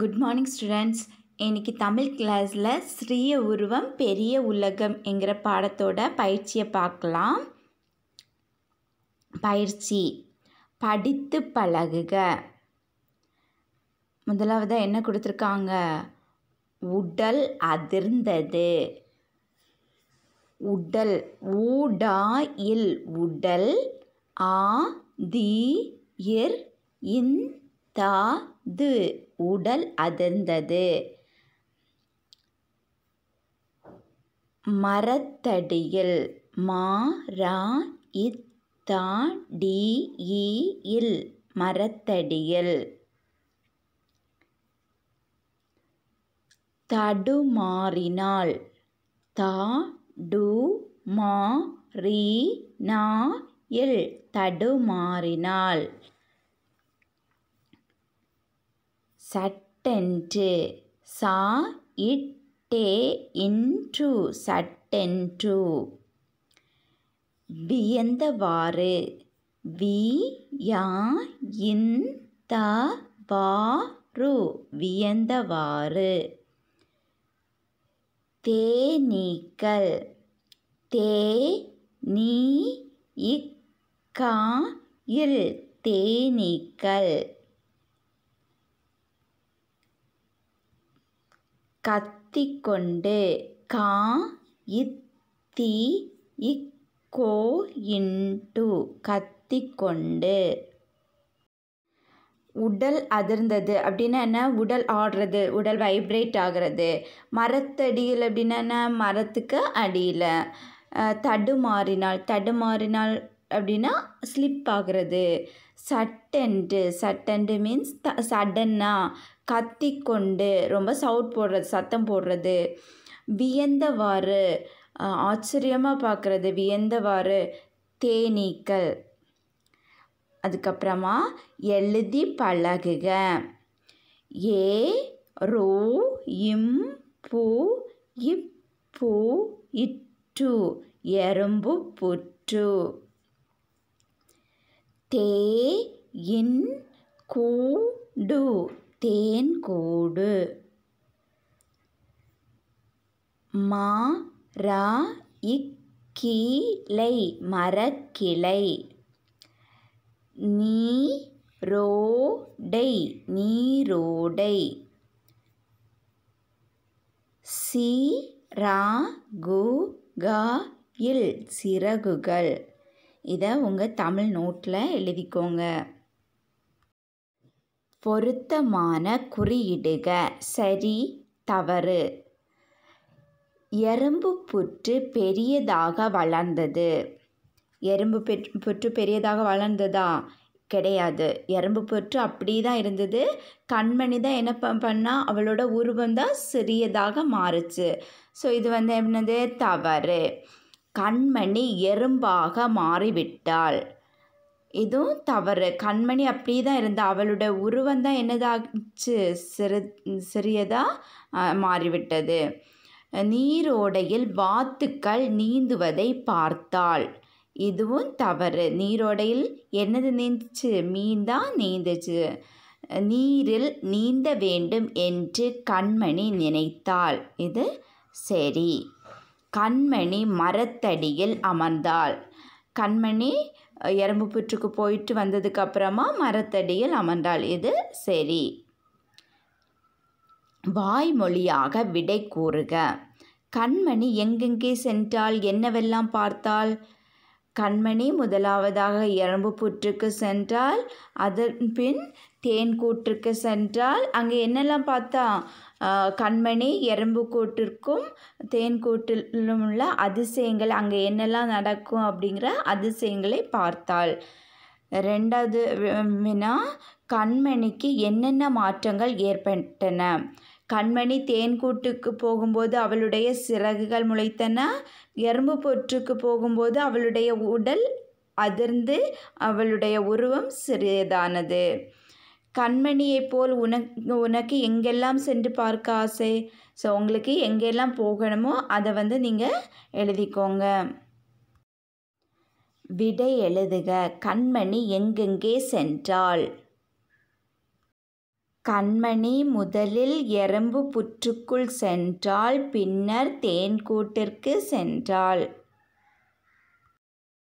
Good morning students இன்றைக்கி தமிழ் கிளாஸில் சிறிய உருவம் பெரிய உலகம் என்கிற பாடத்தோட பயிற்சியை பார்க்கலாம் பயிற்சி படித்து பழகுக முதலாவதாக என்ன கொடுத்துருக்காங்க உடல் அதிர்ந்தது உடல் ஊடா இல் உடல் ஆ தி இர் இன் தா து உடல் அதிர்ந்தது மரத்தடியில் மா ரா இத்தா டி இல் மரத்தடியில் தடுமாறினாள் தா டு மா ரீ நா இல் தடுமாறினாள் சட்டென்று சா இட்டே இன்று சட்டென்று வியந்தவாறு வி யா இன் த வாரு வியந்தவாறு தேனீக்கள் தே நீ இக்கா இல் தேனீக்கள் கத்திக்கொண்டு கா இத்தி இக்கோ இன்டு கத்திக்கொண்டு உடல் அதிர்ந்தது அப்படின்னா என்ன உடல் ஆடுறது உடல் வைப்ரேட் ஆகிறது மரத்தடியில் அப்படின்னா என்ன மரத்துக்கு அடியில் தடுமாறினால் தடுமாறினால் அப்படின்னா ஸ்லிப் ஆகிறது சட்டென்று சட்டென்று மீன்ஸ் த சடன்னா கத்திக்கொண்டு ரொம்ப சவுட் போடுறது சத்தம் போடுறது வியந்தவாறு ஆச்சரியமாக பார்க்குறது வியந்தவாறு தேனீக்கள் அதுக்கப்புறமா எழுதி பழகுக ஏ ரோ இம் பூ இப்பூ இட்டு எறும்பு புற்று தே இன் கூடு தேன் கூடு மா ரா இக்கீலை மரக்கிளை நீ ரோடை நீரோடை சி ரா கு கா இல் சிறகுகள் இதை உங்கள் தமிழ் நோட்டில் எழுதிக்கோங்க பொருத்தமான குறியிடுக சரி தவறு. எறும்பு புற்று பெரியதாக வளர்ந்தது. எறும்பு புற்று பெரியதாக வளர்ந்ததா? கிடையாது. எறும்பு புற்று அப்படி தான் இருந்தது. கண்மணி தான் என்ன பண்ணால் அவளோட உருவம் தான் சிறியதாக மாறுச்சு. ஸோ இது வந்து என்னது தவறு. கண்மணி எறும்பாக மாறிவிட்டாள். இதுவும் தவறு கண்மணி அப்படியே தான் இருந்தால் அவளோட உருவம் தான் என்னதாச்சு சிறு சிறியதாக மாறிவிட்டது நீரோடையில் வாத்துக்கள் நீந்துவதை பார்த்தாள் இதுவும் தவறு நீரோடையில் என்னது நீந்துச்சு மீன் தான் நீந்துச்சு நீரில் நீந்த வேண்டும் என்று கண்மணி நினைத்தாள் இது சரி கண்மணி மரத்தடியில் அமர்ந்தாள் கண்மணி எறும்பு புற்றுக்கு போயிட்டு வந்ததுக்கப்புறமா மரத்தடியில் அமர்ந்தாள் இது சரி வாய்மொழியாக விடை கூறுக கண்மணி எங்கெங்கே சென்றால் என்னவெல்லாம் பார்த்தால் கண்மணி முதலாவதாக எறும்பு புற்றுக்கு சென்றால் அதன் பின் தேன் கூற்றுக்கு சென்றால் அங்கே என்னெல்லாம் பார்த்தா கண்மணி எறும்பு கூட்டிற்கும் தேன் கூட்டிலும் உள்ள அதிசயங்கள் அங்கே என்னெல்லாம் நடக்கும் அப்படிங்கிற அதிசயங்களை பார்த்தாள் ரெண்டாவது வினா கண்மணிக்கு என்னென்ன மாற்றங்கள் ஏற்பட்டன கண்மணி தேன்கூட்டுக்கு போகும்போது அவளுடைய சிறகுகள் முளைத்தன எறும்பு பொற்றுக்கு போகும்போது அவளுடைய உடல் அதிர்ந்து அவளுடைய உருவம் சிறியதானது கண்மணியைப் போல் உனக்கு உனக்கு எங்கெல்லாம் சென்று பார்க்க ஆசை ஸோ உங்களுக்கு எங்கெல்லாம் போகணுமோ அதை வந்து நீங்கள் எழுதிக்கோங்க விடை எழுதுக கண்மணி எங்கெங்கே சென்றாள் கண்மணி முதலில் எறும்பு புற்றுக்குள் சென்றாள் பின்னர் தேன்கூட்டிற்கு சென்றாள்